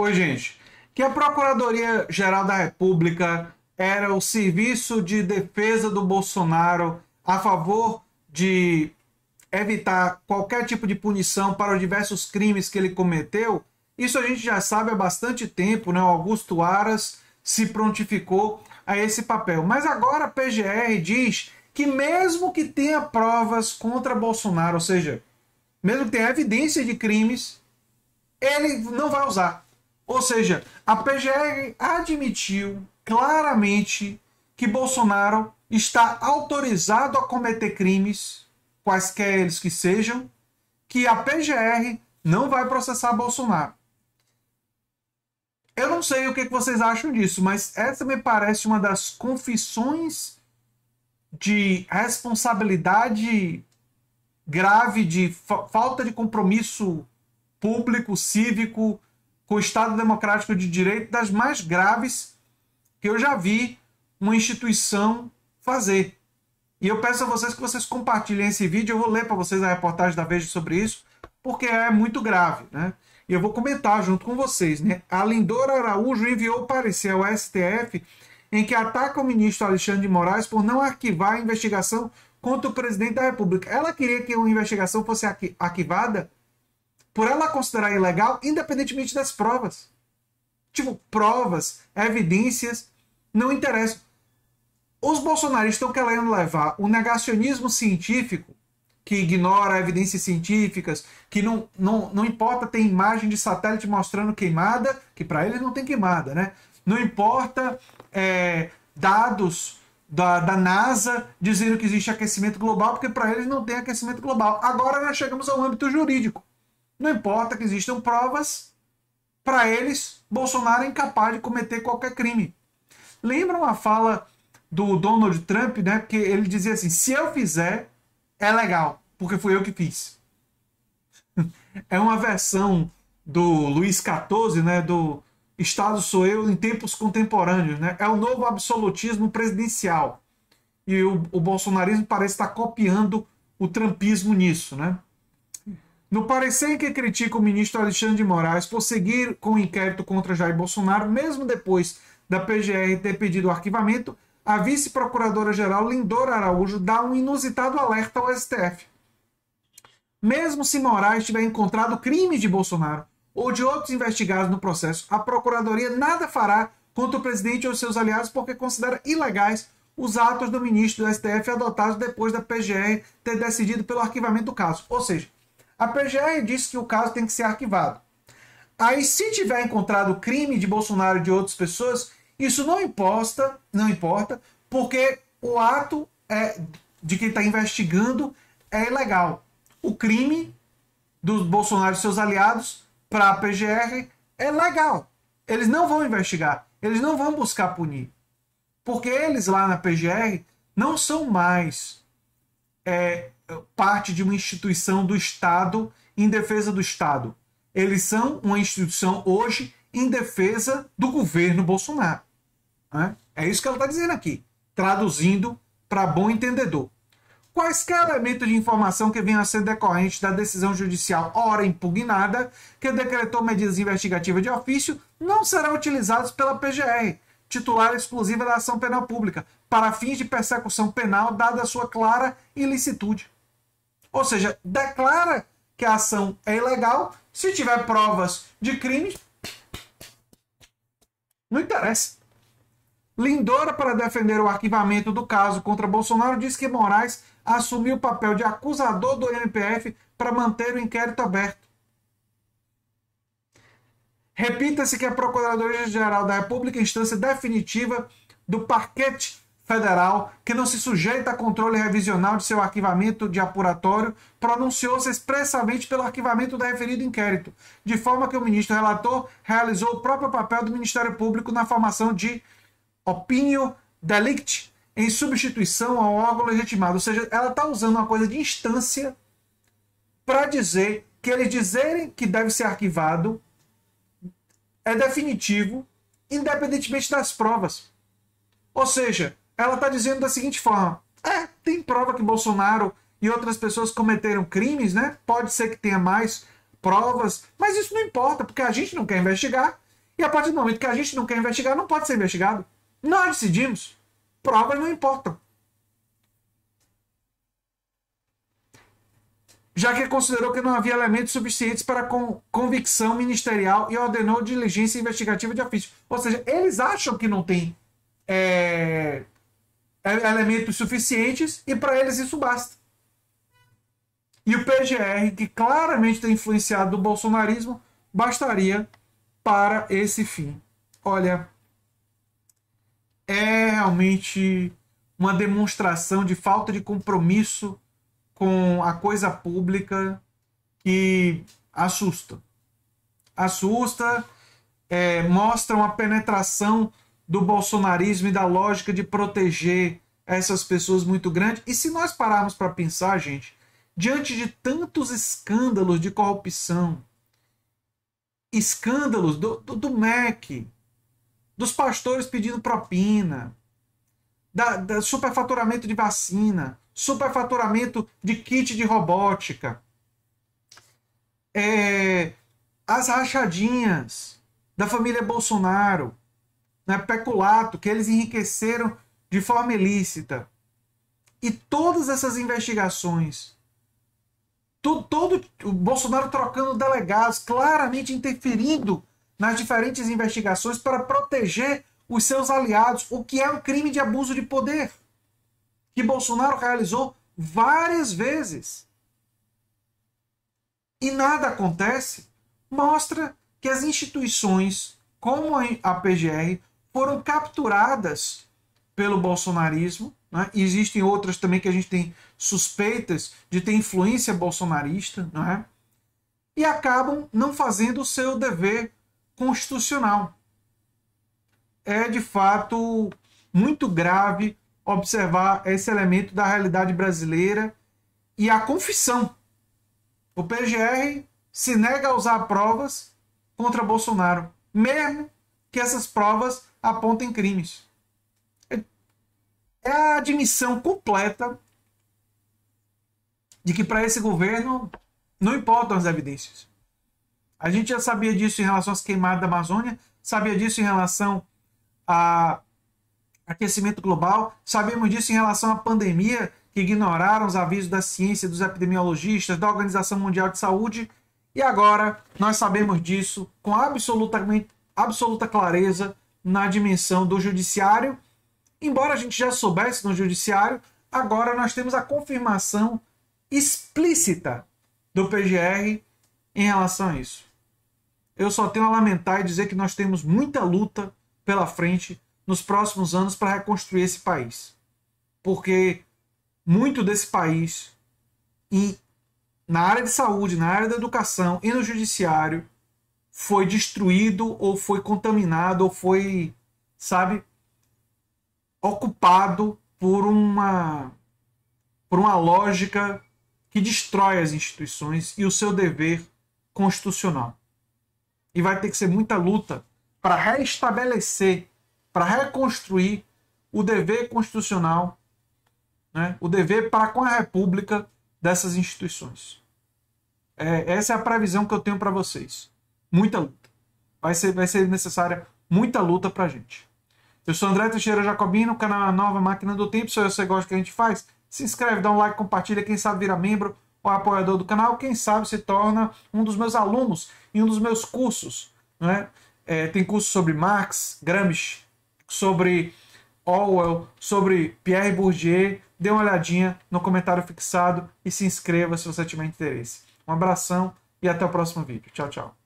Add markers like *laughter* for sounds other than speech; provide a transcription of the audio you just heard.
Oi, gente. Que a Procuradoria-Geral da República era o serviço de defesa do Bolsonaro a favor de evitar qualquer tipo de punição para os diversos crimes que ele cometeu, isso a gente já sabe há bastante tempo, né? O Augusto Aras se prontificou a esse papel. Mas agora a PGR diz que mesmo que tenha provas contra Bolsonaro, ou seja, mesmo que tenha evidência de crimes, ele não vai usar. Ou seja, a PGR admitiu claramente que Bolsonaro está autorizado a cometer crimes, quaisquer eles que sejam, que a PGR não vai processar Bolsonaro. Eu não sei o que vocês acham disso, mas essa me parece uma das confissões de responsabilidade grave, de fa falta de compromisso público, cívico, com o Estado Democrático de Direito das mais graves que eu já vi uma instituição fazer. E eu peço a vocês que vocês compartilhem esse vídeo. Eu vou ler para vocês a reportagem da Veja sobre isso, porque é muito grave, né? E eu vou comentar junto com vocês, né? A Lindora Araújo enviou parecer ao STF em que ataca o ministro Alexandre de Moraes por não arquivar a investigação contra o presidente da República. Ela queria que a investigação fosse arquivada por ela considerar ilegal, independentemente das provas. Tipo, provas, evidências, não interessa. Os bolsonaristas estão querendo levar o negacionismo científico, que ignora evidências científicas, que não, não, não importa ter imagem de satélite mostrando queimada, que para eles não tem queimada, né? Não importa é, dados da, da NASA dizendo que existe aquecimento global, porque para eles não tem aquecimento global. Agora nós chegamos ao âmbito jurídico. Não importa que existam provas, para eles, Bolsonaro é incapaz de cometer qualquer crime. Lembra uma fala do Donald Trump, né? Porque ele dizia assim: se eu fizer, é legal, porque fui eu que fiz. *laughs* é uma versão do Luiz XIV, né? Do Estado sou eu em tempos contemporâneos, né? É o novo absolutismo presidencial. E o, o bolsonarismo parece estar copiando o trumpismo nisso, né? No parecer que critica o ministro Alexandre de Moraes por seguir com o inquérito contra Jair Bolsonaro, mesmo depois da PGR ter pedido o arquivamento, a vice-procuradora-geral Lindora Araújo dá um inusitado alerta ao STF. Mesmo se Moraes tiver encontrado crimes de Bolsonaro ou de outros investigados no processo, a Procuradoria nada fará contra o presidente ou seus aliados porque considera ilegais os atos do ministro do STF adotados depois da PGR ter decidido pelo arquivamento do caso. Ou seja, a PGR diz que o caso tem que ser arquivado. Aí, se tiver encontrado crime de Bolsonaro e de outras pessoas, isso não importa, não importa, porque o ato é, de quem está investigando é ilegal. O crime do Bolsonaro e seus aliados para a PGR é legal. Eles não vão investigar, eles não vão buscar punir. Porque eles lá na PGR não são mais é, parte de uma instituição do Estado em defesa do Estado. Eles são uma instituição hoje em defesa do governo Bolsonaro. Né? É isso que ela está dizendo aqui, traduzindo para bom entendedor. Quaisquer elemento de informação que venham a ser decorrente da decisão judicial, ora impugnada, que decretou medidas investigativas de ofício, não serão utilizados pela PGR, titular exclusiva da ação penal pública, para fins de persecução penal, dada a sua clara ilicitude. Ou seja, declara que a ação é ilegal. Se tiver provas de crime, não interessa. Lindora, para defender o arquivamento do caso contra Bolsonaro, diz que Moraes assumiu o papel de acusador do MPF para manter o inquérito aberto. Repita-se que a Procuradoria-Geral da República, instância definitiva do parquete Federal, que não se sujeita a controle revisional de seu arquivamento de apuratório, pronunciou-se expressamente pelo arquivamento da referido inquérito, de forma que o ministro relator realizou o próprio papel do Ministério Público na formação de opinio delict em substituição ao órgão legitimado. Ou seja, ela está usando uma coisa de instância para dizer que eles dizerem que deve ser arquivado é definitivo, independentemente das provas. Ou seja, ela está dizendo da seguinte forma: é, tem prova que Bolsonaro e outras pessoas cometeram crimes, né? Pode ser que tenha mais provas, mas isso não importa, porque a gente não quer investigar. E a partir do momento que a gente não quer investigar, não pode ser investigado. Nós decidimos. Provas não importam. Já que considerou que não havia elementos suficientes para con convicção ministerial e ordenou diligência investigativa de ofício. Ou seja, eles acham que não tem é, é, elementos suficientes e para eles isso basta. E o PGR, que claramente tem influenciado do bolsonarismo, bastaria para esse fim. Olha, é realmente uma demonstração de falta de compromisso com a coisa pública que assusta. Assusta, é, mostra uma penetração do bolsonarismo e da lógica de proteger essas pessoas muito grande. E se nós pararmos para pensar, gente, diante de tantos escândalos de corrupção, escândalos do, do, do MEC, dos pastores pedindo propina, da, da, superfaturamento de vacina, superfaturamento de kit de robótica, é, as rachadinhas da família Bolsonaro, né, peculato, que eles enriqueceram de forma ilícita. E todas essas investigações, todo o Bolsonaro trocando delegados, claramente interferindo nas diferentes investigações para proteger os seus aliados, o que é um crime de abuso de poder, que Bolsonaro realizou várias vezes. E nada acontece, mostra que as instituições como a PGR foram capturadas pelo bolsonarismo. Né? existem outras também que a gente tem suspeitas de ter influência bolsonarista, não é? e acabam não fazendo o seu dever constitucional. É de fato muito grave observar esse elemento da realidade brasileira e a confissão. O PGR se nega a usar provas contra Bolsonaro, mesmo que essas provas apontem crimes. É, é a admissão completa de que para esse governo não importam as evidências. A gente já sabia disso em relação às queimadas da Amazônia, sabia disso em relação a aquecimento global, sabemos disso em relação à pandemia, que ignoraram os avisos da ciência, dos epidemiologistas, da Organização Mundial de Saúde, e agora nós sabemos disso com absolutamente absoluta clareza na dimensão do judiciário. Embora a gente já soubesse no judiciário, agora nós temos a confirmação explícita do PGR em relação a isso. Eu só tenho a lamentar e dizer que nós temos muita luta pela frente nos próximos anos para reconstruir esse país. Porque muito desse país, e na área de saúde, na área da educação e no judiciário, foi destruído ou foi contaminado ou foi, sabe, ocupado por uma por uma lógica que destrói as instituições e o seu dever constitucional. E vai ter que ser muita luta para reestabelecer, para reconstruir o dever constitucional, né? o dever para com a República dessas instituições. É, essa é a previsão que eu tenho para vocês. Muita luta. Vai ser, vai ser necessária muita luta pra gente. Eu sou André Teixeira Jacobino, canal Nova Máquina do Tempo. Se você gosta do que a gente faz, se inscreve, dá um like, compartilha. Quem sabe vira membro ou apoiador do canal. Quem sabe se torna um dos meus alunos em um dos meus cursos. Né? É, tem cursos sobre Marx, Gramsci, sobre Orwell, sobre Pierre Bourdieu. Dê uma olhadinha no comentário fixado e se inscreva se você tiver interesse. Um abração e até o próximo vídeo. Tchau, tchau.